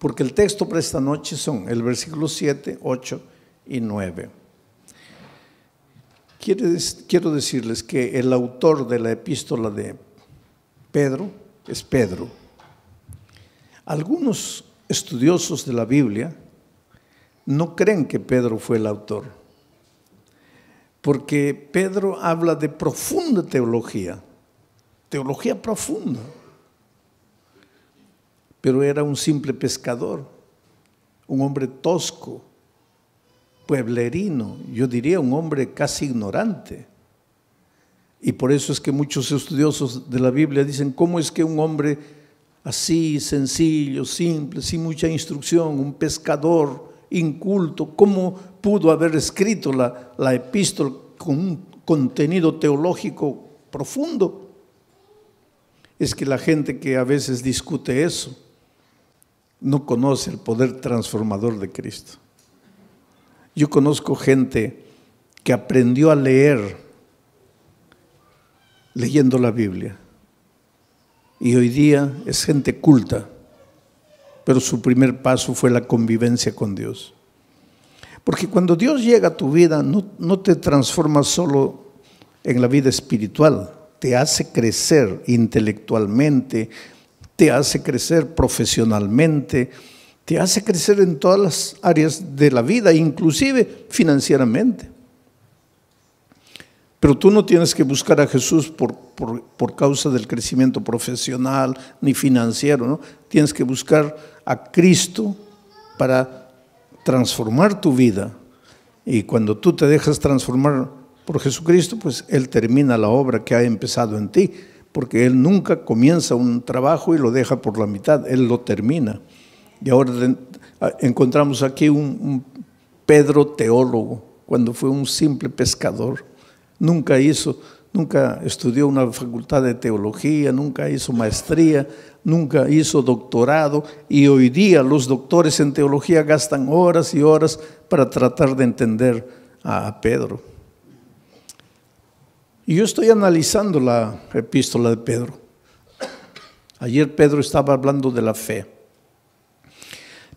porque el texto para esta noche son el versículo 7, 8 y 9. Quiero decirles que el autor de la epístola de Pedro es Pedro. Algunos estudiosos de la Biblia no creen que Pedro fue el autor, porque Pedro habla de profunda teología, teología profunda pero era un simple pescador, un hombre tosco, pueblerino, yo diría un hombre casi ignorante. Y por eso es que muchos estudiosos de la Biblia dicen, ¿cómo es que un hombre así, sencillo, simple, sin mucha instrucción, un pescador inculto, cómo pudo haber escrito la, epístola con un contenido teológico profundo? Es que la gente que a veces discute eso, no conoce el poder transformador de Cristo. Yo conozco gente que aprendió a leer leyendo la Biblia. Y hoy día es gente culta, pero su primer paso fue la convivencia con Dios. Porque cuando Dios llega a tu vida, no, te transforma solo en la vida espiritual, te hace crecer intelectualmente, te hace crecer profesionalmente, te hace crecer en todas las áreas de la vida, inclusive financieramente. Pero tú no tienes que buscar a Jesús por, por, causa del crecimiento profesional ni financiero, ¿no? Tienes que buscar a Cristo para transformar tu vida. Y cuando tú te dejas transformar por Jesucristo, pues Él termina la obra que ha empezado en ti porque él nunca comienza un trabajo y lo deja por la mitad, él lo termina. Y ahora encontramos aquí un, Pedro teólogo, cuando fue un simple pescador, nunca hizo, nunca estudió una facultad de teología, nunca hizo maestría, nunca hizo doctorado, y hoy día los doctores en teología gastan horas y horas para tratar de entender a Pedro. Y yo estoy analizando la epístola de Pedro. Ayer Pedro estaba hablando de la fe.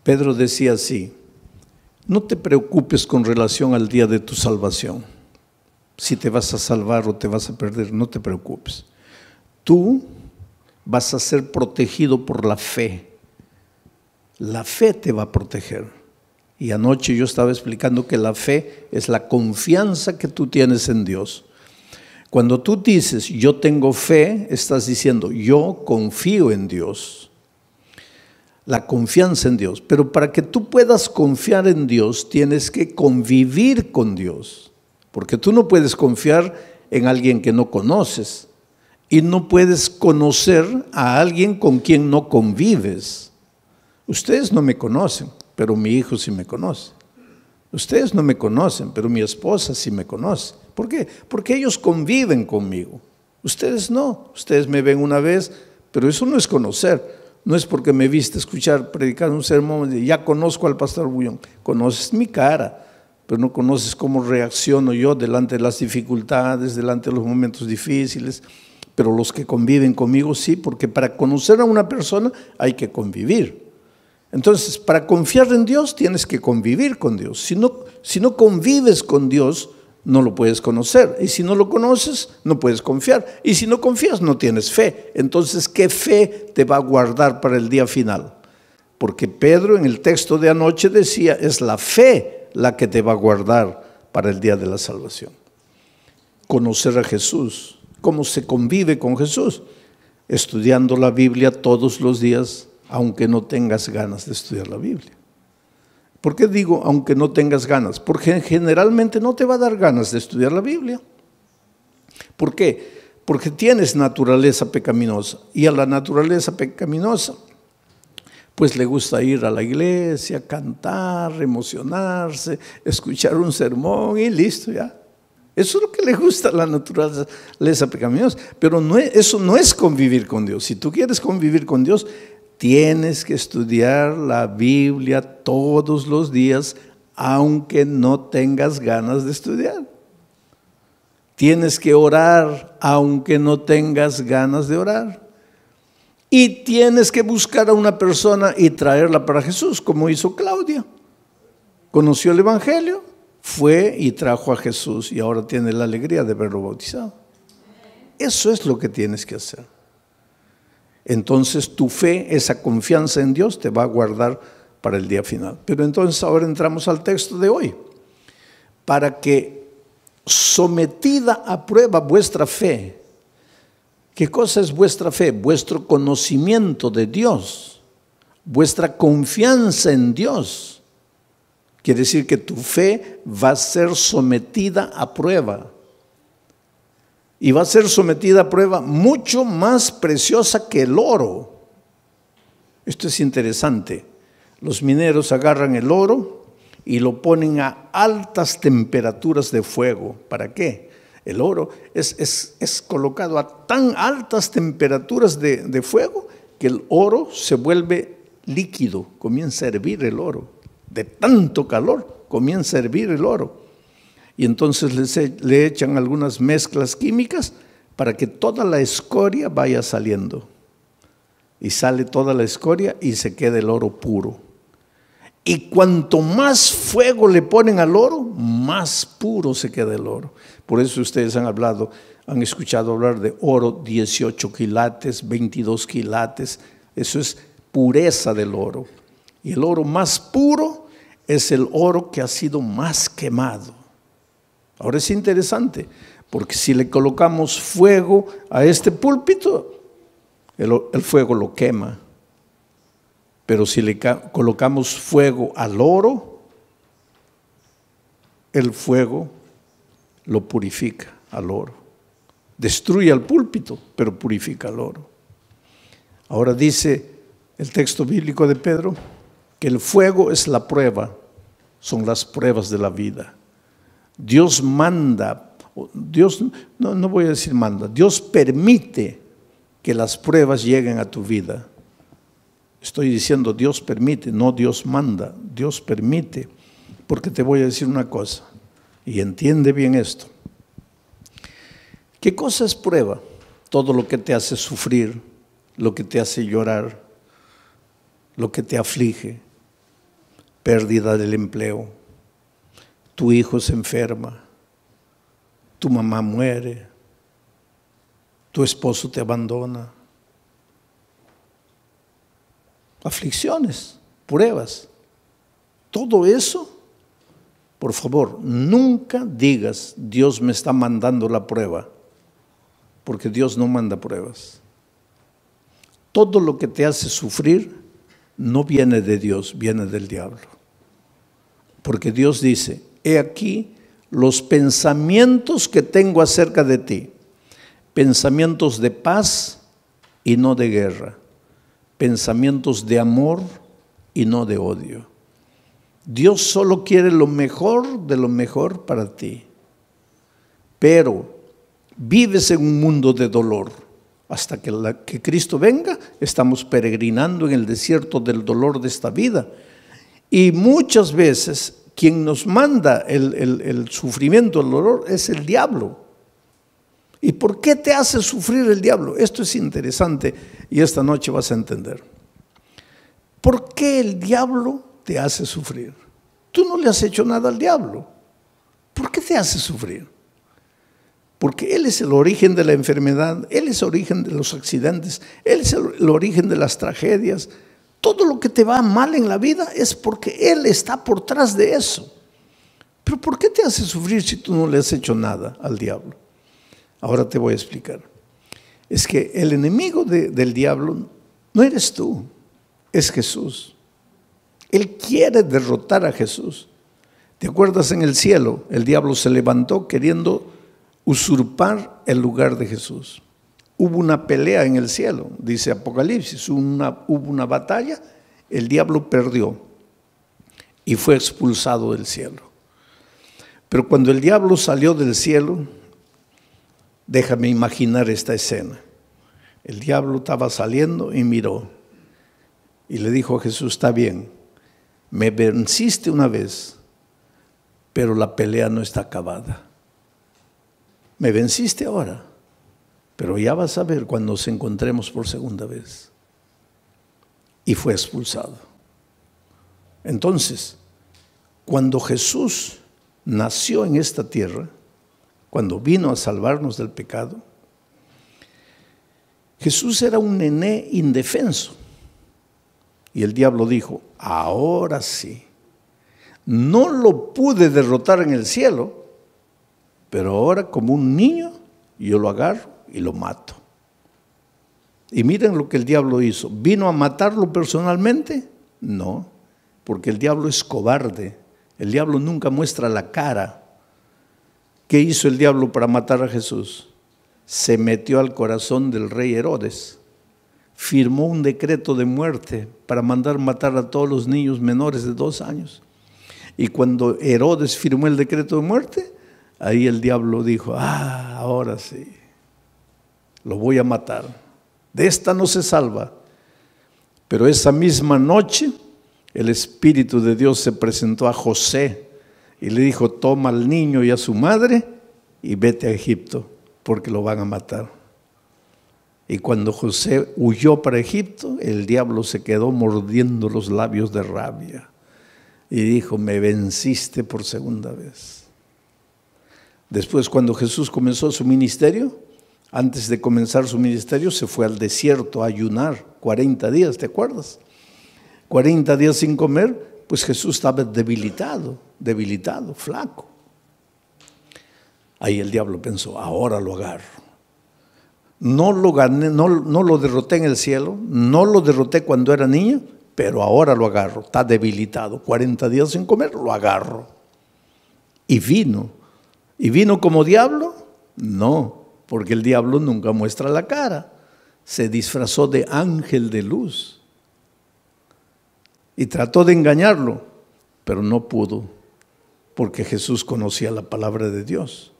Pedro decía así, no te preocupes con relación al día de tu salvación. Si te vas a salvar o te vas a perder, no te preocupes. Tú vas a ser protegido por la fe. La fe te va a proteger. Y anoche yo estaba explicando que la fe es la confianza que tú tienes en Dios cuando tú dices yo tengo fe, estás diciendo yo confío en Dios. La confianza en Dios. Pero para que tú puedas confiar en Dios, tienes que convivir con Dios. Porque tú no puedes confiar en alguien que no conoces. Y no puedes conocer a alguien con quien no convives. Ustedes no me conocen, pero mi hijo sí me conoce. Ustedes no me conocen, pero mi esposa sí me conoce. ¿Por qué? Porque ellos conviven conmigo. Ustedes no, ustedes me ven una vez, pero eso no es conocer. No es porque me viste escuchar predicar un sermón y ya conozco al pastor Bullón. Conoces mi cara, pero no conoces cómo reacciono yo delante de las dificultades, delante de los momentos difíciles. Pero los que conviven conmigo sí, porque para conocer a una persona hay que convivir. Entonces, para confiar en Dios tienes que convivir con Dios. Si no, si no convives con Dios, no lo puedes conocer. Y si no lo conoces, no puedes confiar. Y si no confías, no tienes fe. Entonces, ¿qué fe te va a guardar para el día final? Porque Pedro en el texto de anoche decía, es la fe la que te va a guardar para el día de la salvación. Conocer a Jesús, cómo se convive con Jesús, estudiando la Biblia todos los días, aunque no tengas ganas de estudiar la Biblia. ¿Por qué digo aunque no tengas ganas? Porque generalmente no te va a dar ganas de estudiar la Biblia. ¿Por qué? Porque tienes naturaleza pecaminosa. Y a la naturaleza pecaminosa, pues le gusta ir a la iglesia, cantar, emocionarse, escuchar un sermón y listo ya. Eso es lo que le gusta a la naturaleza pecaminosa. Pero no eso no es convivir con Dios. Si tú quieres convivir con Dios, Tienes que estudiar la Biblia todos los días, aunque no tengas ganas de estudiar. Tienes que orar, aunque no tengas ganas de orar. Y tienes que buscar a una persona y traerla para Jesús, como hizo Claudia. Conoció el Evangelio, fue y trajo a Jesús y ahora tiene la alegría de verlo bautizado. Eso es lo que tienes que hacer entonces tu fe, esa confianza en Dios, te va a guardar para el día final. Pero entonces ahora entramos al texto de hoy, para que sometida a prueba vuestra fe, ¿qué cosa es vuestra fe? Vuestro conocimiento de Dios, vuestra confianza en Dios. Quiere decir que tu fe va a ser sometida a prueba y va a ser sometida a prueba mucho más preciosa que el oro. Esto es interesante. Los mineros agarran el oro y lo ponen a altas temperaturas de fuego. ¿Para qué? El oro es, es, colocado a tan altas temperaturas de, de fuego que el oro se vuelve líquido, comienza a hervir el oro. De tanto calor comienza a hervir el oro y entonces le echan algunas mezclas químicas para que toda la escoria vaya saliendo. Y sale toda la escoria y se queda el oro puro. Y cuanto más fuego le ponen al oro, más puro se queda el oro. Por eso ustedes han hablado, han escuchado hablar de oro 18 quilates, 22 quilates. Eso es pureza del oro. Y el oro más puro es el oro que ha sido más quemado. Ahora es interesante, porque si le colocamos fuego a este púlpito, el, fuego lo quema. Pero si le colocamos fuego al oro, el fuego lo purifica al oro. Destruye al púlpito, pero purifica al oro. Ahora dice el texto bíblico de Pedro que el fuego es la prueba, son las pruebas de la vida. Dios manda, Dios, no, no voy a decir manda, Dios permite que las pruebas lleguen a tu vida. Estoy diciendo Dios permite, no Dios manda, Dios permite, porque te voy a decir una cosa, y entiende bien esto. ¿Qué cosa es prueba? Todo lo que te hace sufrir, lo que te hace llorar, lo que te aflige, pérdida del empleo, tu hijo se enferma, tu mamá muere, tu esposo te abandona. Aflicciones, pruebas, todo eso, por favor, nunca digas, Dios me está mandando la prueba, porque Dios no manda pruebas. Todo lo que te hace sufrir no viene de Dios, viene del diablo. Porque Dios dice, he aquí los pensamientos que tengo acerca de ti, pensamientos de paz y no de guerra, pensamientos de amor y no de odio. Dios solo quiere lo mejor de lo mejor para ti, pero vives en un mundo de dolor. Hasta que, Cristo venga, estamos peregrinando en el desierto del dolor de esta vida. Y muchas veces quien nos manda el, sufrimiento, el dolor, es el diablo. ¿Y por qué te hace sufrir el diablo? Esto es interesante y esta noche vas a entender. ¿Por qué el diablo te hace sufrir? Tú no le has hecho nada al diablo. ¿Por qué te hace sufrir? Porque Él es el origen de la enfermedad, Él es el origen de los accidentes, Él es el origen de las tragedias, todo lo que te va mal en la vida es porque Él está por detrás de eso. Pero ¿por qué te hace sufrir si tú no le has hecho nada al diablo? Ahora te voy a explicar. Es que el enemigo del diablo no eres tú, es Jesús. Él quiere derrotar a Jesús. ¿Te acuerdas en el cielo? El diablo se levantó queriendo usurpar el lugar de Jesús hubo una pelea en el cielo, dice Apocalipsis, hubo una batalla, el diablo perdió y fue expulsado del cielo. Pero cuando el diablo salió del cielo, déjame imaginar esta escena. El diablo estaba saliendo y miró y le dijo a Jesús, está bien, me venciste una vez, pero la pelea no está acabada. Me venciste ahora pero ya vas a ver cuando nos encontremos por segunda vez. Y fue expulsado. Entonces, cuando Jesús nació en esta tierra, cuando vino a salvarnos del pecado, Jesús era un nené indefenso. Y el diablo dijo, ahora sí, no lo pude derrotar en el cielo, pero ahora como un niño yo lo agarro y lo mato. Y miren lo que el diablo hizo. ¿Vino a matarlo personalmente? No, porque el diablo es cobarde. El diablo nunca muestra la cara. ¿Qué hizo el diablo para matar a Jesús? Se metió al corazón del rey Herodes. Firmó un decreto de muerte para mandar matar a todos los niños menores de dos años. Y cuando Herodes firmó el decreto de muerte, ahí el diablo dijo, ah, ahora sí lo voy a matar. De esta no se salva. Pero esa misma noche el Espíritu de Dios se presentó a José y le dijo, toma al niño y a su madre y vete a Egipto porque lo van a matar. Y cuando José huyó para Egipto, el diablo se quedó mordiendo los labios de rabia y dijo, me venciste por segunda vez. Después, cuando Jesús comenzó su ministerio, antes de comenzar su ministerio, se fue al desierto a ayunar 40 días, ¿te acuerdas? 40 días sin comer, pues Jesús estaba debilitado, debilitado, flaco. Ahí el diablo pensó, ahora lo agarro. No lo gané, no, lo derroté en el cielo, no lo derroté cuando era niño, pero ahora lo agarro, está debilitado. 40 días sin comer, lo agarro. Y vino. ¿Y vino como diablo? No, porque el diablo nunca muestra la cara. Se disfrazó de ángel de luz y trató de engañarlo, pero no pudo, porque Jesús conocía la palabra de Dios.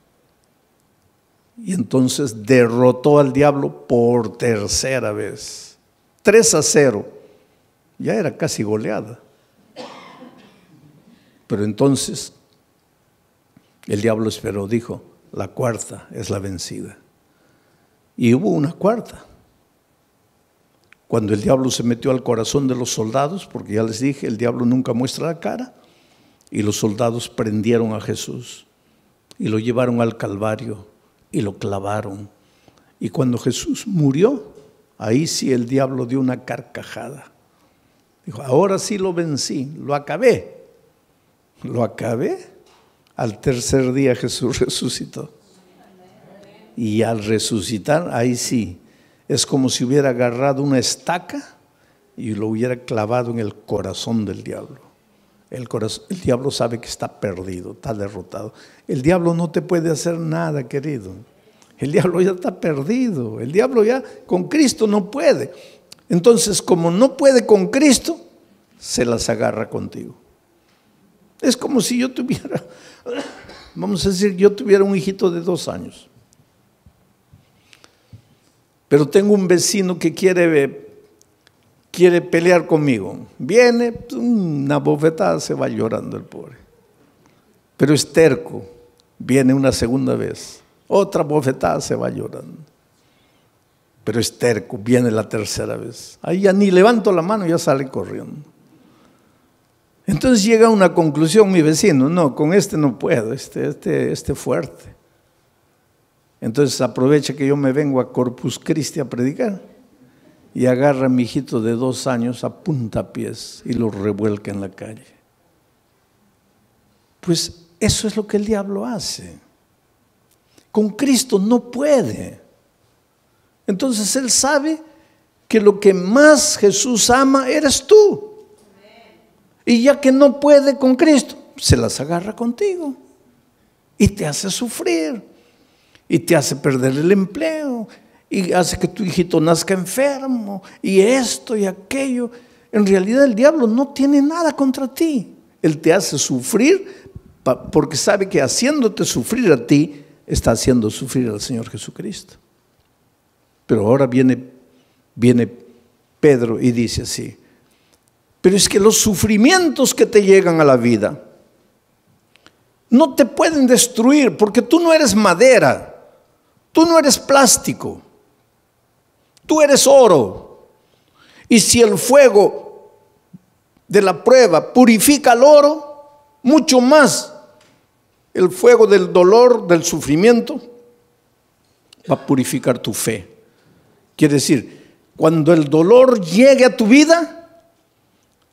Y entonces derrotó al diablo por tercera vez. 3 a 0. Ya era casi goleada. Pero entonces el diablo esperó, dijo, la cuarta es la vencida. Y hubo una cuarta. Cuando el diablo se metió al corazón de los soldados, porque ya les dije, el diablo nunca muestra la cara, y los soldados prendieron a Jesús y lo llevaron al Calvario y lo clavaron. Y cuando Jesús murió, ahí sí el diablo dio una carcajada. Dijo, ahora sí lo vencí, lo acabé. Lo acabé. Al tercer día Jesús resucitó. Y al resucitar, ahí sí, es como si hubiera agarrado una estaca y lo hubiera clavado en el corazón del diablo. El, el diablo sabe que está perdido, está derrotado. El diablo no te puede hacer nada, querido. El diablo ya está perdido. El diablo ya con Cristo no puede. Entonces, como no puede con Cristo, se las agarra contigo. Es como si yo tuviera, vamos a decir, yo tuviera un hijito de dos años. Pero tengo un vecino que quiere, quiere pelear conmigo. Viene, una bofetada, se va llorando el pobre. Pero es terco. Viene una segunda vez. Otra bofetada, se va llorando. Pero es terco, viene la tercera vez. Ahí ya ni levanto la mano, ya sale corriendo. Entonces llega a una conclusión mi vecino, no, con este no puedo, este, este, este fuerte. Entonces aprovecha que yo me vengo a Corpus Christi a predicar y agarra a mi hijito de dos años a puntapiés y lo revuelca en la calle. Pues eso es lo que el diablo hace. Con Cristo no puede. Entonces él sabe que lo que más Jesús ama eres tú. Y ya que no puede con Cristo, se las agarra contigo. Y te hace sufrir. Y te hace perder el empleo. Y hace que tu hijito nazca enfermo. Y esto y aquello. En realidad el diablo no tiene nada contra ti. Él te hace sufrir porque sabe que haciéndote sufrir a ti, está haciendo sufrir al Señor Jesucristo. Pero ahora viene, viene Pedro y dice así, pero es que los sufrimientos que te llegan a la vida no te pueden destruir porque tú no eres madera, tú no eres plástico, tú eres oro. Y si el fuego de la prueba purifica el oro, mucho más el fuego del dolor, del sufrimiento, va a purificar tu fe. Quiere decir, cuando el dolor llegue a tu vida,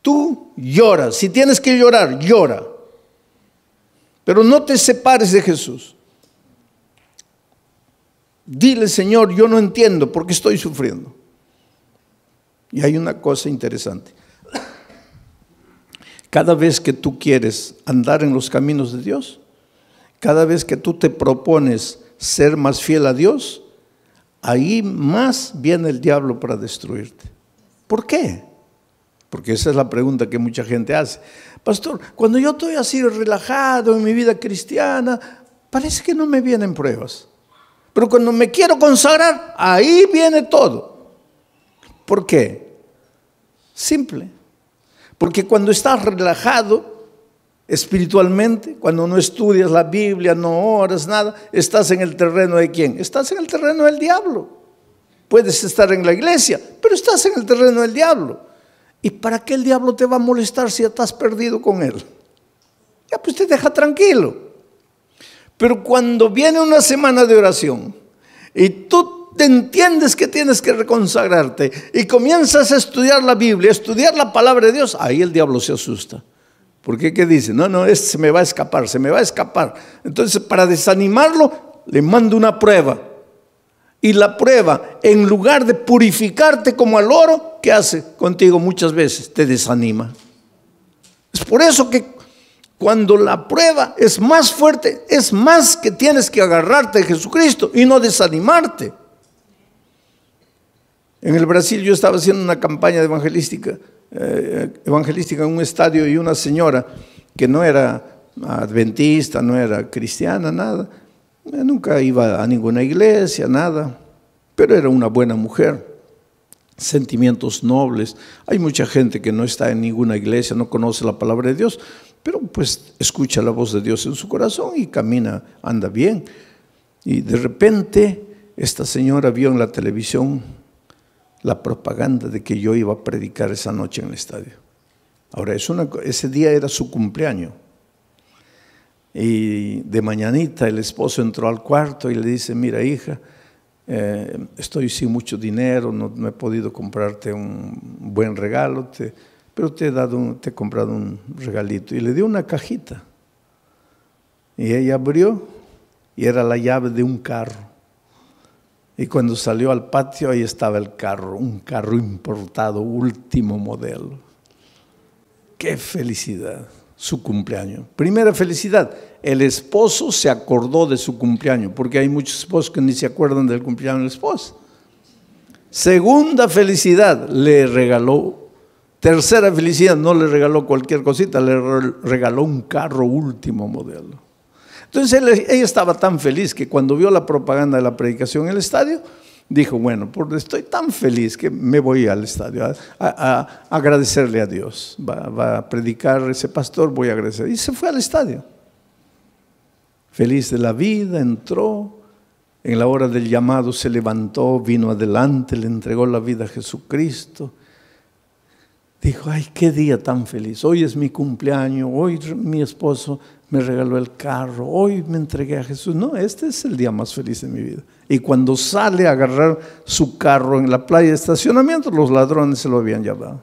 Tú lloras. Si tienes que llorar, llora. Pero no te separes de Jesús. Dile, Señor, yo no entiendo por qué estoy sufriendo. Y hay una cosa interesante. Cada vez que tú quieres andar en los caminos de Dios, cada vez que tú te propones ser más fiel a Dios, ahí más viene el diablo para destruirte. ¿Por qué? Porque esa es la pregunta que mucha gente hace. Pastor, cuando yo estoy así relajado en mi vida cristiana, parece que no me vienen pruebas. Pero cuando me quiero consagrar, ahí viene todo. ¿Por qué? Simple. Porque cuando estás relajado espiritualmente, cuando no estudias la Biblia, no oras, nada, estás en el terreno de quién? Estás en el terreno del diablo. Puedes estar en la iglesia, pero estás en el terreno del diablo. ¿Y para qué el diablo te va a molestar si estás perdido con él? Ya pues te deja tranquilo. Pero cuando viene una semana de oración y tú te entiendes que tienes que reconsagrarte y comienzas a estudiar la Biblia, a estudiar la palabra de Dios, ahí el diablo se asusta. Porque qué dice? No, no, este se me va a escapar, se me va a escapar. Entonces, para desanimarlo, le mando una prueba y la prueba, en lugar de purificarte como al oro, ¿qué hace contigo muchas veces? Te desanima. Es por eso que cuando la prueba es más fuerte, es más que tienes que agarrarte a Jesucristo y no desanimarte. En el Brasil yo estaba haciendo una campaña evangelística, eh, evangelística en un estadio y una señora que no era adventista, no era cristiana, nada, eh, nunca iba a ninguna iglesia, nada, pero era una buena mujer, sentimientos nobles. Hay mucha gente que no está en ninguna iglesia, no conoce la palabra de Dios, pero pues escucha la voz de Dios en su corazón y camina, anda bien. Y de repente esta señora vio en la televisión la propaganda de que yo iba a predicar esa noche en el estadio. Ahora, ese día era su cumpleaños. Y de mañanita el esposo entró al cuarto y le dice, mira hija, eh, estoy sin mucho dinero, no, he podido comprarte un buen regalo, te, pero te he, dado te he comprado un regalito. Y le dio una cajita. Y ella abrió y era la llave de un carro. Y cuando salió al patio, ahí estaba el carro, un carro importado, último modelo. ¡Qué felicidad! su cumpleaños. Primera felicidad, el esposo se acordó de su cumpleaños, porque hay muchos esposos que ni se acuerdan del cumpleaños del esposo, Segunda felicidad, le regaló. Tercera felicidad, no le regaló cualquier cosita, le regaló un carro último modelo. Entonces ella estaba tan feliz que cuando vio la propaganda de la predicación en el estadio, dijo, bueno, porque estoy tan feliz que me voy al estadio a, agradecerle a Dios. Va, a predicar ese pastor, voy a agradecer. Y se fue al estadio. Feliz de la vida, entró. En la hora del llamado se levantó, vino adelante, le entregó la vida a Jesucristo. Dijo, ay, qué día tan feliz. Hoy es mi cumpleaños, hoy mi esposo me regaló el carro, hoy me entregué a Jesús. No, este es el día más feliz de mi vida. Y cuando sale a agarrar su carro en la playa de estacionamiento, los ladrones se lo habían llevado.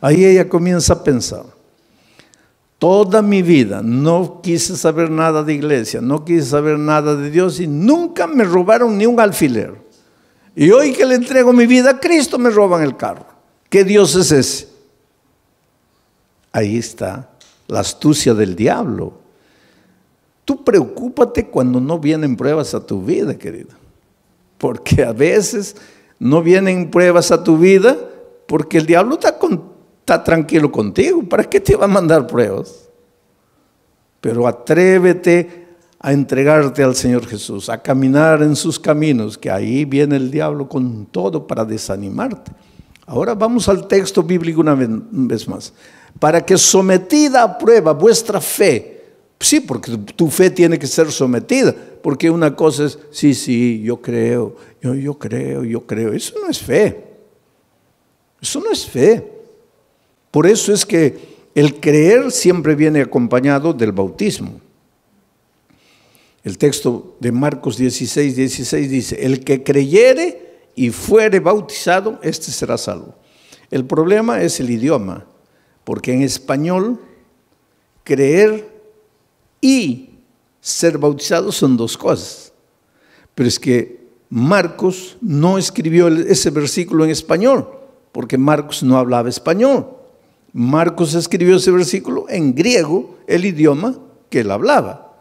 Ahí ella comienza a pensar, toda mi vida no quise saber nada de iglesia, no quise saber nada de Dios y nunca me robaron ni un alfiler. Y hoy que le entrego mi vida a Cristo me roban el carro. ¿Qué Dios es ese? Ahí está la astucia del diablo. Tú preocúpate cuando no vienen pruebas a tu vida, querida, Porque a veces no vienen pruebas a tu vida porque el diablo está, está tranquilo contigo. ¿Para qué te va a mandar pruebas? Pero atrévete a entregarte al Señor Jesús, a caminar en sus caminos, que ahí viene el diablo con todo para desanimarte. Ahora vamos al texto bíblico una vez más para que sometida a prueba vuestra fe, sí, porque tu fe tiene que ser sometida, porque una cosa es, sí, sí, yo creo, yo, yo creo, yo creo, eso no es fe, eso no es fe. Por eso es que el creer siempre viene acompañado del bautismo. El texto de Marcos 16, 16 dice, el que creyere y fuere bautizado, este será salvo. El problema es el idioma porque en español creer y ser bautizado son dos cosas. Pero es que Marcos no escribió ese versículo en español, porque Marcos no hablaba español. Marcos escribió ese versículo en griego, el idioma que él hablaba.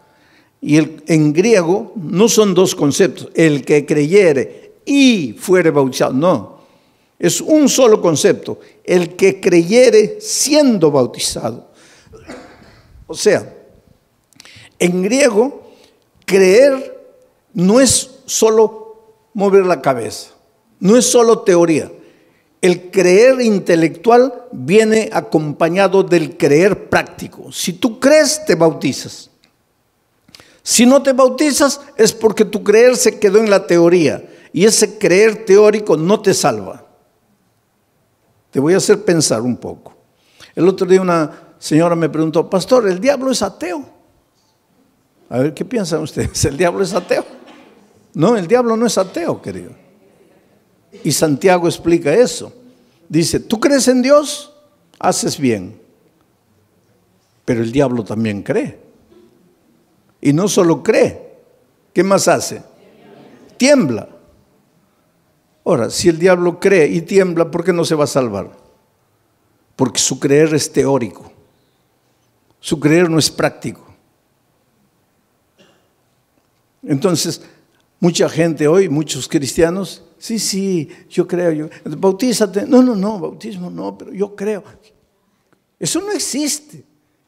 Y en griego no son dos conceptos, el que creyere y fuere bautizado, no. Es un solo concepto, el que creyere siendo bautizado. O sea, en griego, creer no es solo mover la cabeza, no es solo teoría. El creer intelectual viene acompañado del creer práctico. Si tú crees, te bautizas. Si no te bautizas es porque tu creer se quedó en la teoría y ese creer teórico no te salva. Te voy a hacer pensar un poco. El otro día una señora me preguntó, pastor, ¿el diablo es ateo? A ver, ¿qué piensan ustedes? ¿El diablo es ateo? No, el diablo no es ateo, querido. Y Santiago explica eso. Dice, ¿tú crees en Dios? Haces bien. Pero el diablo también cree. Y no solo cree, ¿qué más hace? Tiembla. Ahora, si el diablo cree y tiembla, ¿por qué no se va a salvar? Porque su creer es teórico. Su creer no es práctico. Entonces, mucha gente hoy, muchos cristianos, sí, sí, yo creo, yo, bautízate. No, no, no, bautismo no, pero yo creo. Eso no existe.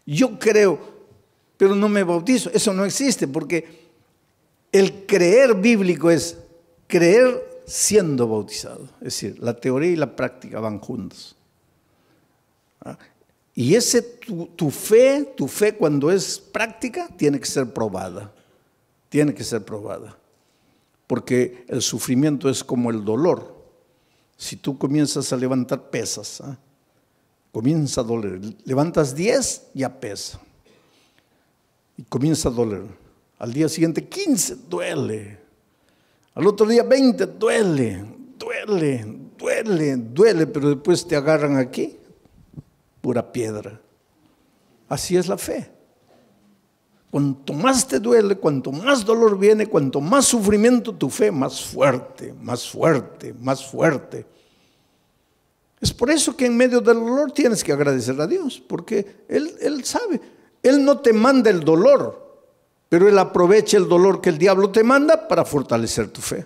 Yo creo, pero no me bautizo. Eso no existe porque el creer bíblico es creer siendo bautizado. Es decir, la teoría y la práctica van juntas ¿Ah? Y ese, tu, fe, tu fe cuando es práctica, tiene que ser probada. Tiene que ser probada. Porque el sufrimiento es como el dolor. Si tú comienzas a levantar pesas, ¿ah? comienza a doler. Levantas 10, ya pesa. Y comienza a doler. Al día siguiente, 15, duele. Al otro día 20, duele, duele, duele, duele, pero después te agarran aquí, pura piedra. Así es la fe. Cuanto más te duele, cuanto más dolor viene, cuanto más sufrimiento tu fe, más fuerte, más fuerte, más fuerte. Es por eso que en medio del dolor tienes que agradecer a Dios, porque Él, él sabe, Él no te manda el dolor, pero Él aprovecha el dolor que el diablo te manda para fortalecer tu fe.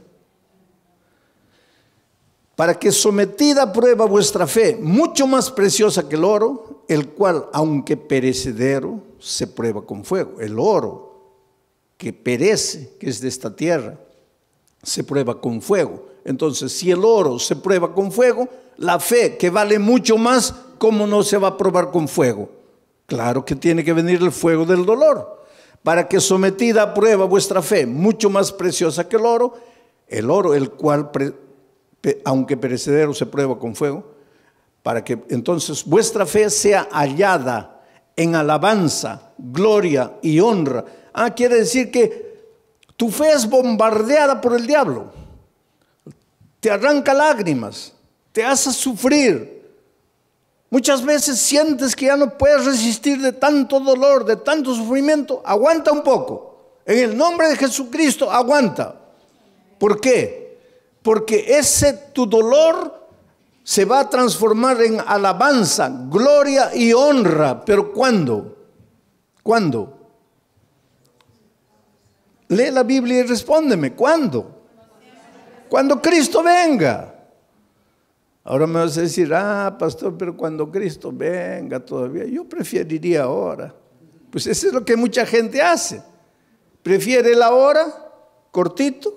Para que sometida a prueba vuestra fe, mucho más preciosa que el oro, el cual, aunque perecedero, se prueba con fuego. El oro que perece, que es de esta tierra, se prueba con fuego. Entonces, si el oro se prueba con fuego, la fe, que vale mucho más, ¿cómo no se va a probar con fuego? Claro que tiene que venir el fuego del dolor para que sometida a prueba vuestra fe, mucho más preciosa que el oro, el oro el cual, aunque perecedero, se prueba con fuego, para que entonces vuestra fe sea hallada en alabanza, gloria y honra. Ah, quiere decir que tu fe es bombardeada por el diablo, te arranca lágrimas, te hace sufrir, Muchas veces sientes que ya no puedes resistir de tanto dolor, de tanto sufrimiento. Aguanta un poco. En el nombre de Jesucristo, aguanta. ¿Por qué? Porque ese tu dolor se va a transformar en alabanza, gloria y honra. Pero ¿cuándo? ¿Cuándo? Lee la Biblia y respóndeme. ¿Cuándo? Cuando Cristo venga. Ahora me vas a decir, ah, pastor, pero cuando Cristo venga todavía, yo preferiría ahora. Pues eso es lo que mucha gente hace. Prefiere la hora, cortito,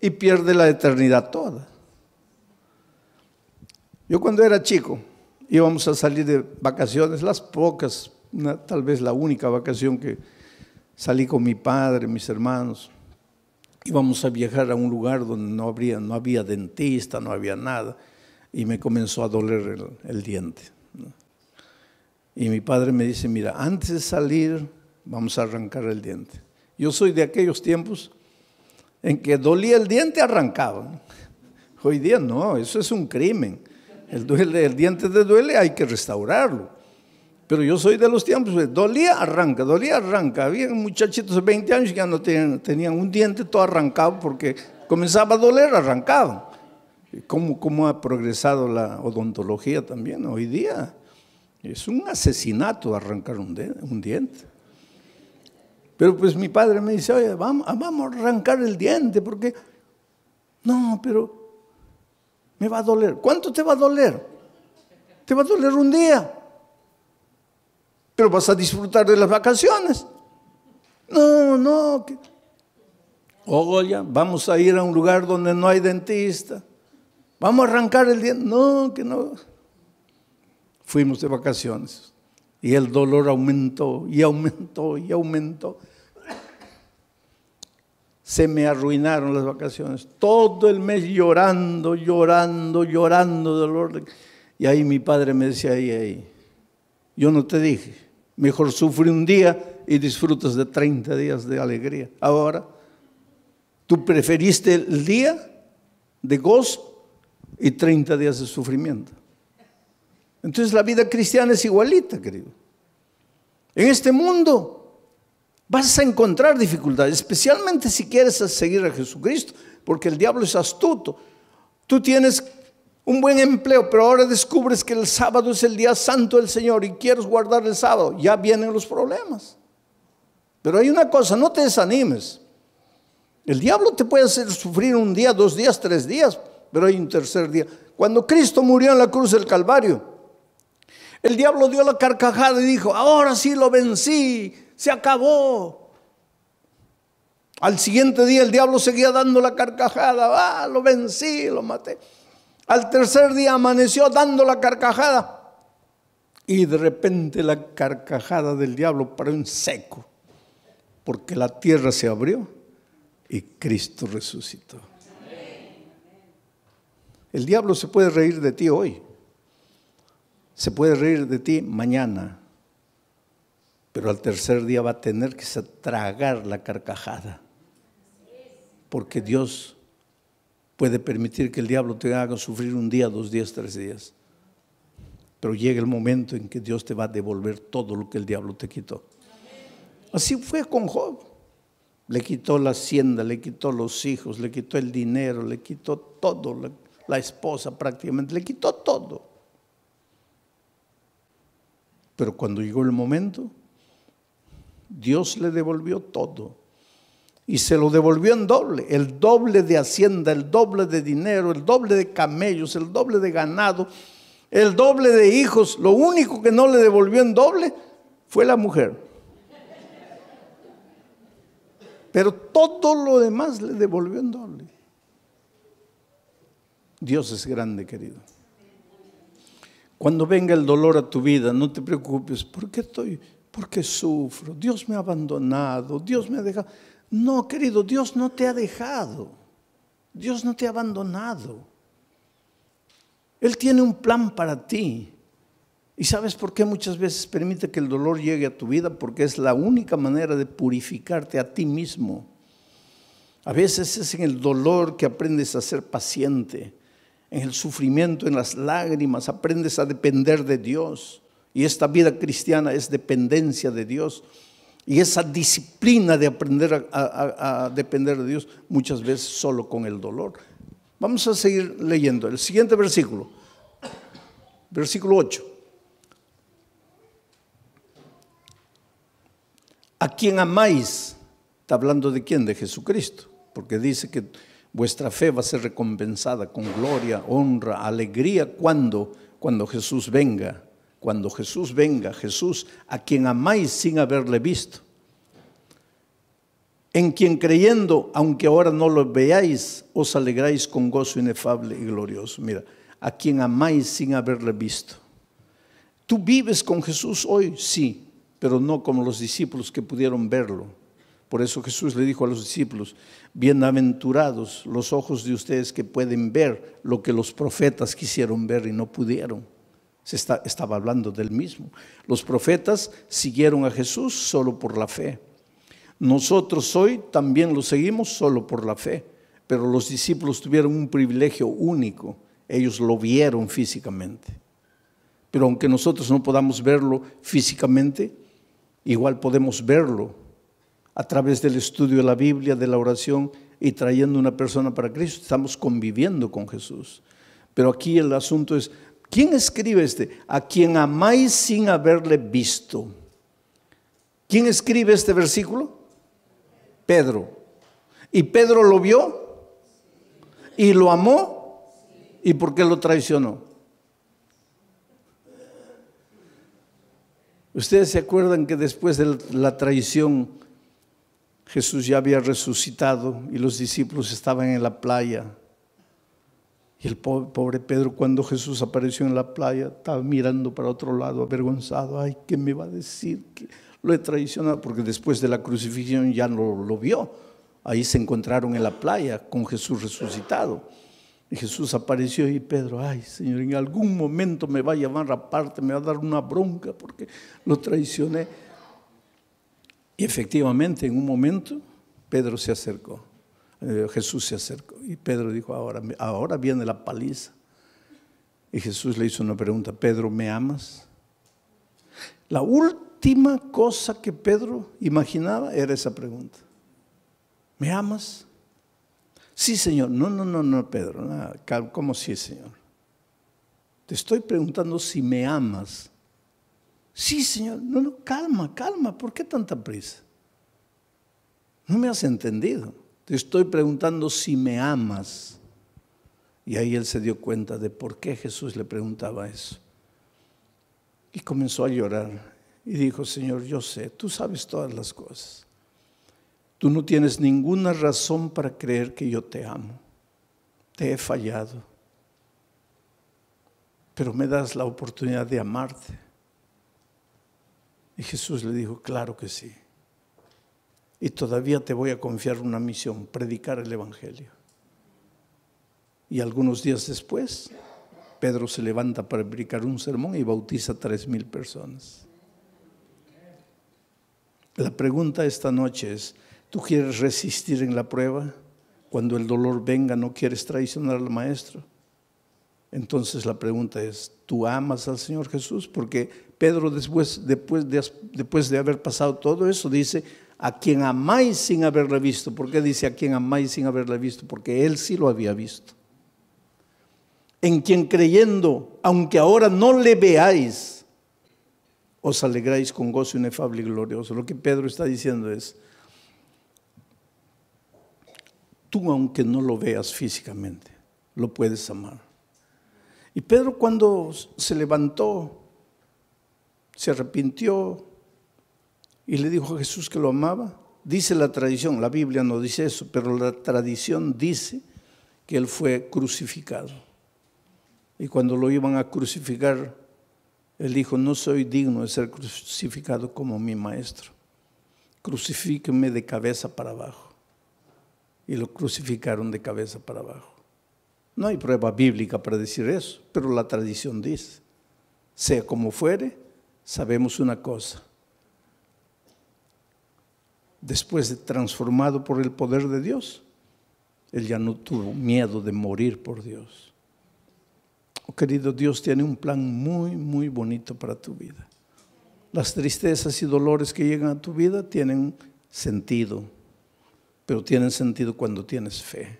y pierde la eternidad toda. Yo cuando era chico, íbamos a salir de vacaciones, las pocas, tal vez la única vacación que salí con mi padre, mis hermanos. Íbamos a viajar a un lugar donde no, habría, no había dentista, no había nada y me comenzó a doler el, diente. Y mi padre me dice, mira, antes de salir vamos a arrancar el diente. Yo soy de aquellos tiempos en que dolía el diente, arrancaban. Hoy día no, eso es un crimen. El, diente te duele, hay que restaurarlo. Pero yo soy de los tiempos, dolía, arranca, dolía, arranca. Había muchachitos de 20 años que ya no tenían, un diente todo arrancado porque comenzaba a doler, arrancado cómo, ha progresado la odontología también hoy día. Es un asesinato arrancar un, diente. Pero pues mi padre me dice, oye, vamos, ah, vamos a arrancar el diente porque... No, pero me va a doler. ¿Cuánto te va a doler? Te va a doler un día. Pero vas a disfrutar de las vacaciones. No, no. Oye, vamos a ir a un lugar donde no hay dentista. Vamos a arrancar el día. No, que no. Fuimos de vacaciones y el dolor aumentó y aumentó y aumentó. Se me arruinaron las vacaciones. Todo el mes llorando, llorando, llorando dolor. Y ahí mi padre me decía, ahí, ahí, yo no te dije, mejor sufre un día y disfrutas de 30 días de alegría. Ahora, tú preferiste el día de gozo y 30 días de sufrimiento. Entonces la vida cristiana es igualita, querido. En este mundo vas a encontrar dificultades, especialmente si quieres seguir a Jesucristo, porque el diablo es astuto. Tú tienes un buen empleo, pero ahora descubres que el sábado es el día santo del Señor y quieres guardar el sábado, ya vienen los problemas. Pero hay una cosa, no te desanimes. El diablo te puede hacer sufrir un día, dos días, tres días, pero hay un tercer día. Cuando Cristo murió en la cruz del Calvario, el diablo dio la carcajada y dijo, ahora sí lo vencí, se acabó. Al siguiente día el diablo seguía dando la carcajada, ah, lo vencí, lo maté. Al tercer día amaneció dando la carcajada y de repente la carcajada del diablo paró en seco porque la tierra se abrió y Cristo resucitó. El diablo se puede reír de ti hoy, se puede reír de ti mañana, pero al tercer día va a tener que tragar la carcajada, porque Dios puede permitir que el diablo te haga sufrir un día, dos días, tres días, pero llega el momento en que Dios te va a devolver todo lo que el diablo te quitó. Así fue con Job. Le quitó la hacienda, le quitó los hijos, le quitó el dinero, le quitó todo, lo que la esposa prácticamente, le quitó todo. Pero cuando llegó el momento, Dios le devolvió todo. Y se lo devolvió en doble, el doble de hacienda, el doble de dinero, el doble de camellos, el doble de ganado, el doble de hijos. Lo único que no le devolvió en doble fue la mujer. Pero todo lo demás le devolvió en doble. Dios es grande, querido. Cuando venga el dolor a tu vida, no te preocupes, ¿por qué estoy? ¿Por qué sufro? Dios me ha abandonado, Dios me ha dejado. No, querido, Dios no te ha dejado. Dios no te ha abandonado. Él tiene un plan para ti. ¿Y sabes por qué muchas veces permite que el dolor llegue a tu vida? Porque es la única manera de purificarte a ti mismo. A veces es en el dolor que aprendes a ser paciente en el sufrimiento, en las lágrimas, aprendes a depender de Dios. Y esta vida cristiana es dependencia de Dios. Y esa disciplina de aprender a, depender de Dios muchas veces solo con el dolor. Vamos a seguir leyendo. El siguiente versículo, versículo 8. A quien amáis, está hablando de quién, de Jesucristo, porque dice que vuestra fe va a ser recompensada con gloria, honra, alegría cuando cuando Jesús venga, cuando Jesús venga, Jesús a quien amáis sin haberle visto, en quien creyendo, aunque ahora no lo veáis, os alegráis con gozo inefable y glorioso. Mira, a quien amáis sin haberle visto. Tú vives con Jesús hoy, sí, pero no como los discípulos que pudieron verlo por eso Jesús le dijo a los discípulos, bienaventurados los ojos de ustedes que pueden ver lo que los profetas quisieron ver y no pudieron. Se estaba hablando del mismo. Los profetas siguieron a Jesús solo por la fe. Nosotros hoy también lo seguimos solo por la fe, pero los discípulos tuvieron un privilegio único. Ellos lo vieron físicamente. Pero aunque nosotros no podamos verlo físicamente, igual podemos verlo a través del estudio de la Biblia, de la oración y trayendo una persona para Cristo. Estamos conviviendo con Jesús. Pero aquí el asunto es, ¿quién escribe este? A quien amáis sin haberle visto. ¿Quién escribe este versículo? Pedro. ¿Y Pedro lo vio? ¿Y lo amó? ¿Y por qué lo traicionó? Ustedes se acuerdan que después de la traición Jesús ya había resucitado y los discípulos estaban en la playa. Y el pobre Pedro, cuando Jesús apareció en la playa, estaba mirando para otro lado, avergonzado. Ay, ¿qué me va a decir? Lo he traicionado, porque después de la crucifixión ya no lo vio. Ahí se encontraron en la playa con Jesús resucitado. Y Jesús apareció y Pedro, ay Señor, en algún momento me va a llamar aparte, me va a dar una bronca porque lo traicioné. Y efectivamente, en un momento, Pedro se acercó, eh, Jesús se acercó, y Pedro dijo, ahora, ahora viene la paliza. Y Jesús le hizo una pregunta, Pedro, ¿me amas? La última cosa que Pedro imaginaba era esa pregunta. ¿Me amas? Sí, Señor. No, no, no, no, Pedro. ¿Cómo sí, Señor? Te estoy preguntando si me amas. Sí, Señor, no, no, calma, calma, ¿por qué tanta prisa? No me has entendido. Te estoy preguntando si me amas. Y ahí él se dio cuenta de por qué Jesús le preguntaba eso. Y comenzó a llorar y dijo, Señor, yo sé, tú sabes todas las cosas. Tú no tienes ninguna razón para creer que yo te amo. Te he fallado. Pero me das la oportunidad de amarte. Y Jesús le dijo, claro que sí. Y todavía te voy a confiar una misión, predicar el Evangelio. Y algunos días después, Pedro se levanta para predicar un sermón y bautiza a tres mil personas. La pregunta esta noche es, ¿tú quieres resistir en la prueba? Cuando el dolor venga, ¿no quieres traicionar al maestro? Entonces la pregunta es, ¿tú amas al Señor Jesús? Porque Pedro después, después, de, después de haber pasado todo eso dice, a quien amáis sin haberle visto. ¿Por qué dice a quien amáis sin haberle visto? Porque él sí lo había visto. En quien creyendo, aunque ahora no le veáis, os alegráis con gozo inefable y glorioso. Lo que Pedro está diciendo es, tú aunque no lo veas físicamente, lo puedes amar. Y Pedro cuando se levantó se arrepintió y le dijo a Jesús que lo amaba. Dice la tradición, la Biblia no dice eso, pero la tradición dice que él fue crucificado. Y cuando lo iban a crucificar, él dijo, no soy digno de ser crucificado como mi maestro. Crucifíqueme de cabeza para abajo. Y lo crucificaron de cabeza para abajo. No hay prueba bíblica para decir eso, pero la tradición dice, sea como fuere, sabemos una cosa. Después de transformado por el poder de Dios, él ya no tuvo miedo de morir por Dios. Oh, querido Dios tiene un plan muy, muy bonito para tu vida. Las tristezas y dolores que llegan a tu vida tienen sentido, pero tienen sentido cuando tienes fe.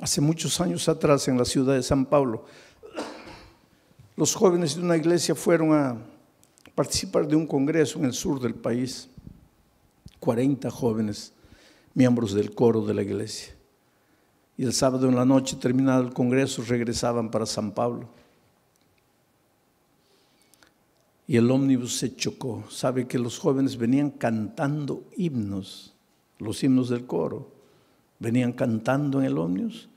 Hace muchos años atrás en la ciudad de San Pablo los jóvenes de una iglesia fueron a participar de un congreso en el sur del país. 40 jóvenes, miembros del coro de la iglesia. Y el sábado en la noche, terminado el congreso, regresaban para San Pablo. Y el ómnibus se chocó. Sabe que los jóvenes venían cantando himnos, los himnos del coro. Venían cantando en el ómnibus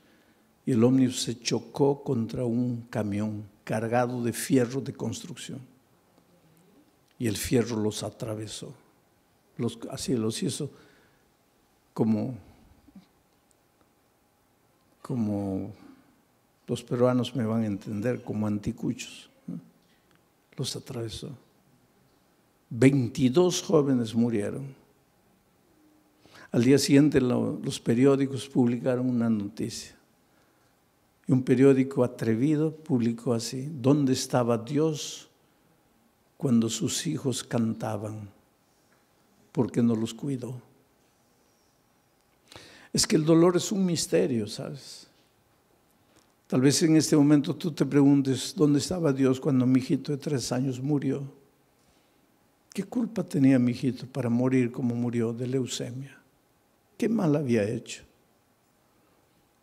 y el ómnibus se chocó contra un camión cargado de fierro de construcción. Y el fierro los atravesó. Los, así los hizo como, como los peruanos me van a entender, como anticuchos. Los atravesó. 22 jóvenes murieron. Al día siguiente los periódicos publicaron una noticia. Y un periódico atrevido publicó así, ¿dónde estaba Dios cuando sus hijos cantaban? Porque no los cuidó. Es que el dolor es un misterio, ¿sabes? Tal vez en este momento tú te preguntes, ¿dónde estaba Dios cuando mi hijito de tres años murió? ¿Qué culpa tenía mi hijito para morir como murió de leucemia? ¿Qué mal había hecho?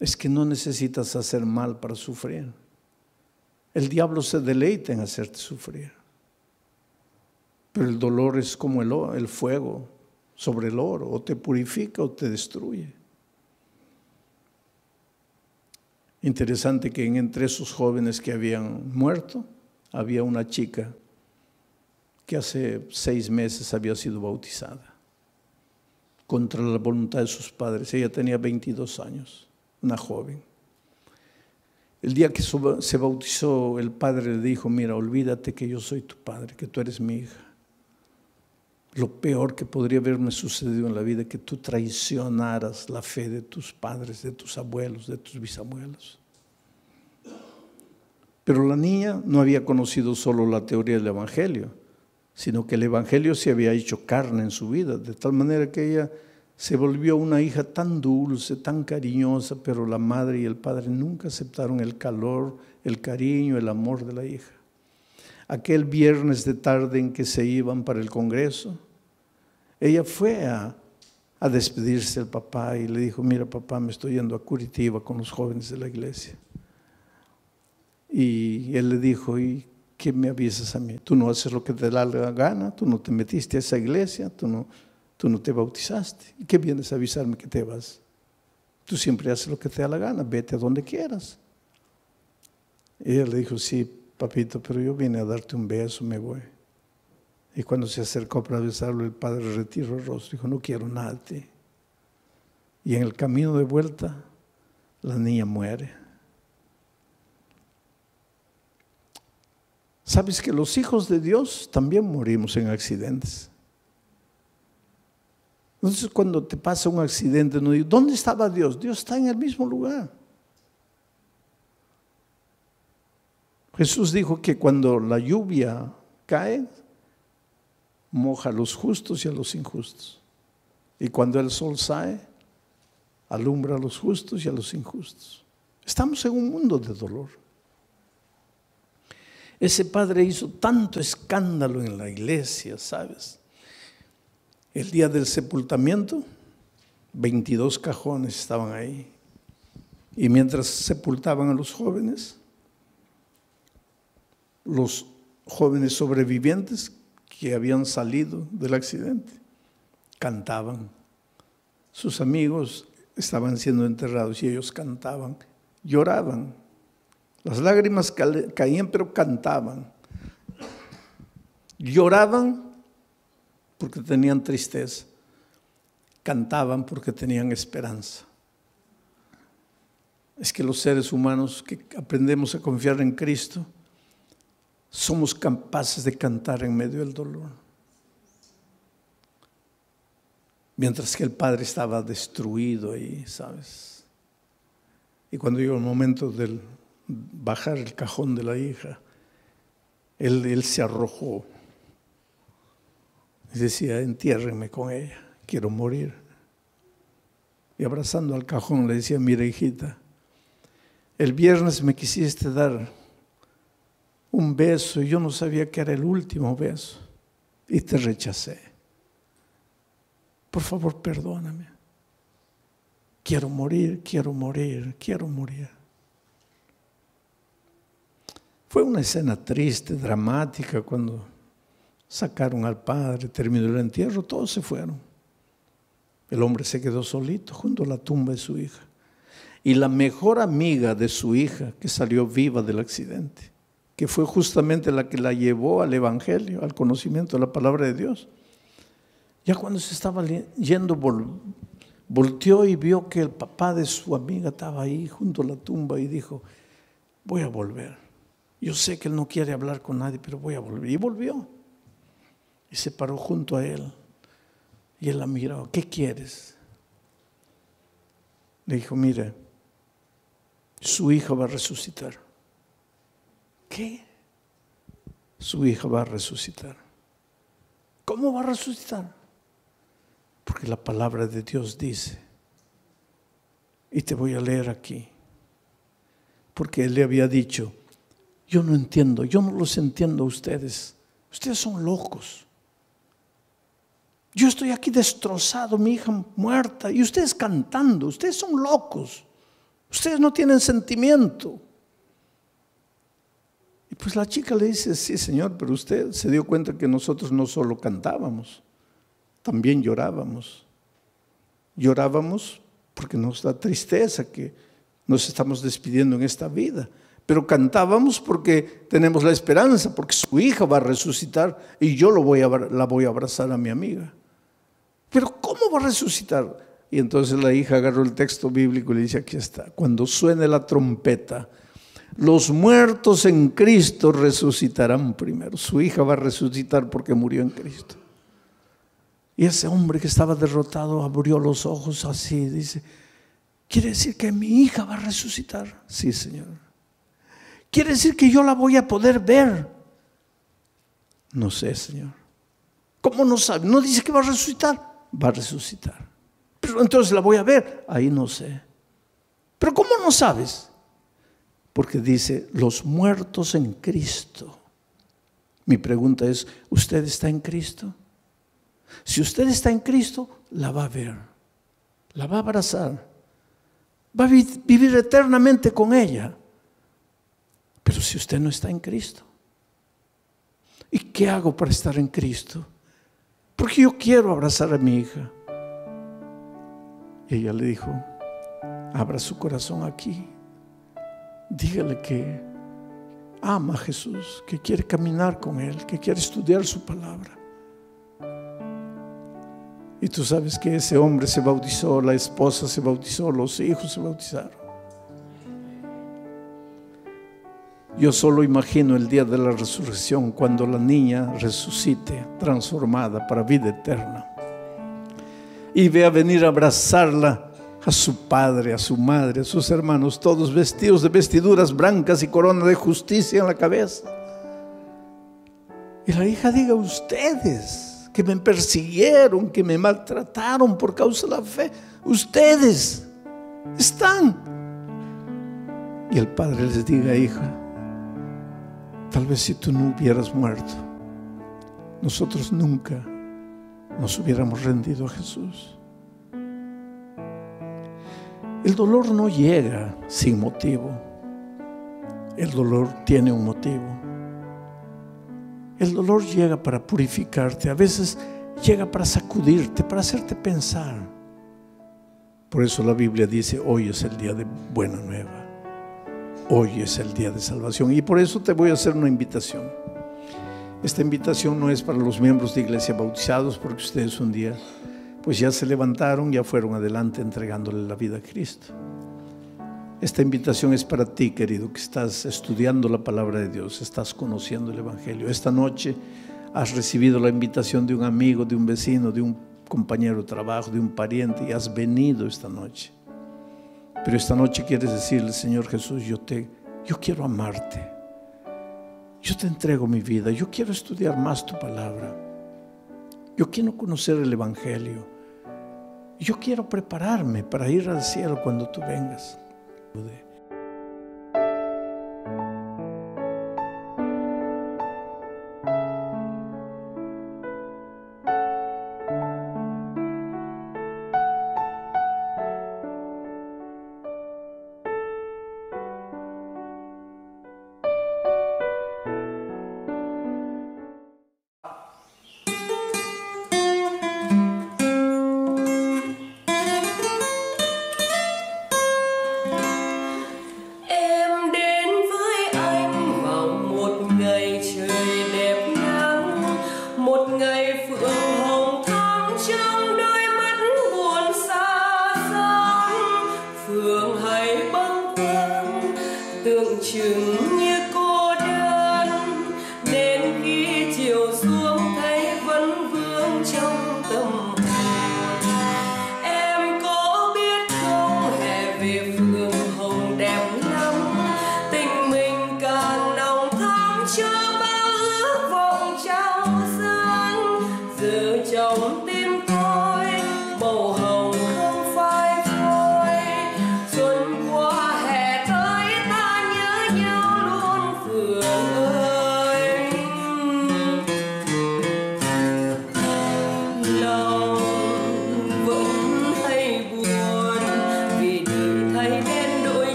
es que no necesitas hacer mal para sufrir. El diablo se deleita en hacerte sufrir. Pero el dolor es como el, fuego sobre el oro, o te purifica o te destruye. Interesante que entre esos jóvenes que habían muerto había una chica que hace seis meses había sido bautizada contra la voluntad de sus padres. Ella tenía 22 años una joven. El día que se bautizó, el padre le dijo, mira, olvídate que yo soy tu padre, que tú eres mi hija. Lo peor que podría haberme sucedido en la vida, que tú traicionaras la fe de tus padres, de tus abuelos, de tus bisabuelos. Pero la niña no había conocido solo la teoría del Evangelio, sino que el Evangelio se había hecho carne en su vida, de tal manera que ella se volvió una hija tan dulce, tan cariñosa, pero la madre y el padre nunca aceptaron el calor, el cariño, el amor de la hija. Aquel viernes de tarde en que se iban para el Congreso, ella fue a, despedirse del papá y le dijo, mira papá, me estoy yendo a Curitiba con los jóvenes de la iglesia. Y él le dijo, ¿y qué me avisas a mí? Tú no haces lo que te da la gana, tú no te metiste a esa iglesia, tú no Tú no te bautizaste. ¿Y qué vienes a avisarme que te vas? Tú siempre haces lo que te da la gana, vete a donde quieras. Ella él le dijo, sí, papito, pero yo vine a darte un beso, me voy. Y cuando se acercó para besarlo, el padre retiró el rostro dijo, no quiero nada de ti. Y en el camino de vuelta, la niña muere. ¿Sabes que los hijos de Dios también morimos en accidentes? Entonces cuando te pasa un accidente, no digo, ¿dónde estaba Dios? Dios está en el mismo lugar. Jesús dijo que cuando la lluvia cae, moja a los justos y a los injustos. Y cuando el sol sale, alumbra a los justos y a los injustos. Estamos en un mundo de dolor. Ese padre hizo tanto escándalo en la iglesia, ¿sabes? El día del sepultamiento, 22 cajones estaban ahí. Y mientras sepultaban a los jóvenes, los jóvenes sobrevivientes que habían salido del accidente cantaban. Sus amigos estaban siendo enterrados y ellos cantaban, lloraban. Las lágrimas caían, pero cantaban. Lloraban porque tenían tristeza, cantaban porque tenían esperanza. Es que los seres humanos que aprendemos a confiar en Cristo, somos capaces de cantar en medio del dolor. Mientras que el padre estaba destruido ahí, ¿sabes? Y cuando llegó el momento del bajar el cajón de la hija, él se arrojó decía, entiérrenme con ella, quiero morir. Y abrazando al cajón le decía, mira hijita, el viernes me quisiste dar un beso y yo no sabía que era el último beso y te rechacé. Por favor, perdóname. Quiero morir, quiero morir, quiero morir. Fue una escena triste, dramática, cuando Sacaron al padre, terminó el entierro, todos se fueron. El hombre se quedó solito junto a la tumba de su hija. Y la mejor amiga de su hija, que salió viva del accidente, que fue justamente la que la llevó al Evangelio, al conocimiento de la palabra de Dios. Ya cuando se estaba yendo, volteó y vio que el papá de su amiga estaba ahí junto a la tumba y dijo, voy a volver. Yo sé que él no quiere hablar con nadie, pero voy a volver. Y volvió y se paró junto a él. Y él la miró, ¿qué quieres? Le dijo, mira su hijo va a resucitar. ¿Qué? Su hijo va a resucitar. ¿Cómo va a resucitar? Porque la palabra de Dios dice, y te voy a leer aquí, porque él le había dicho, yo no entiendo, yo no los entiendo a ustedes, ustedes son locos. Yo estoy aquí destrozado, mi hija muerta, y ustedes cantando, ustedes son locos, ustedes no tienen sentimiento. Y pues la chica le dice, sí señor, pero usted se dio cuenta que nosotros no solo cantábamos, también llorábamos. Llorábamos porque nos da tristeza que nos estamos despidiendo en esta vida, pero cantábamos porque tenemos la esperanza, porque su hija va a resucitar y yo la voy a abrazar a mi amiga. Pero ¿cómo va a resucitar? Y entonces la hija agarró el texto bíblico y le dice, aquí está, cuando suene la trompeta, los muertos en Cristo resucitarán primero. Su hija va a resucitar porque murió en Cristo. Y ese hombre que estaba derrotado abrió los ojos así, dice, ¿quiere decir que mi hija va a resucitar? Sí, Señor. ¿Quiere decir que yo la voy a poder ver? No sé, Señor. ¿Cómo no sabe? No dice que va a resucitar va a resucitar. Pero entonces la voy a ver, ahí no sé. Pero ¿cómo no sabes? Porque dice, los muertos en Cristo. Mi pregunta es, ¿usted está en Cristo? Si usted está en Cristo, la va a ver, la va a abrazar, va a vivir eternamente con ella. Pero si usted no está en Cristo, ¿y qué hago para estar en Cristo? porque yo quiero abrazar a mi hija. ella le dijo, abra su corazón aquí, dígale que ama a Jesús, que quiere caminar con Él, que quiere estudiar su palabra. Y tú sabes que ese hombre se bautizó, la esposa se bautizó, los hijos se bautizaron. Yo solo imagino el día de la resurrección cuando la niña resucite transformada para vida eterna y vea venir a abrazarla a su padre, a su madre, a sus hermanos, todos vestidos de vestiduras blancas y corona de justicia en la cabeza. Y la hija diga, ustedes que me persiguieron, que me maltrataron por causa de la fe, ustedes están. Y el padre les diga, hija, Tal vez si tú no hubieras muerto, nosotros nunca nos hubiéramos rendido a Jesús. El dolor no llega sin motivo. El dolor tiene un motivo. El dolor llega para purificarte. A veces llega para sacudirte, para hacerte pensar. Por eso la Biblia dice, hoy es el día de buena nueva hoy es el día de salvación. Y por eso te voy a hacer una invitación. Esta invitación no es para los miembros de iglesia bautizados, porque ustedes un día, pues ya se levantaron, ya fueron adelante entregándole la vida a Cristo. Esta invitación es para ti, querido, que estás estudiando la palabra de Dios, estás conociendo el Evangelio. Esta noche has recibido la invitación de un amigo, de un vecino, de un compañero de trabajo, de un pariente y has venido esta noche pero esta noche quieres decirle, Señor Jesús, yo te yo quiero amarte. Yo te entrego mi vida, yo quiero estudiar más tu palabra. Yo quiero conocer el evangelio. Yo quiero prepararme para ir al cielo cuando tú vengas.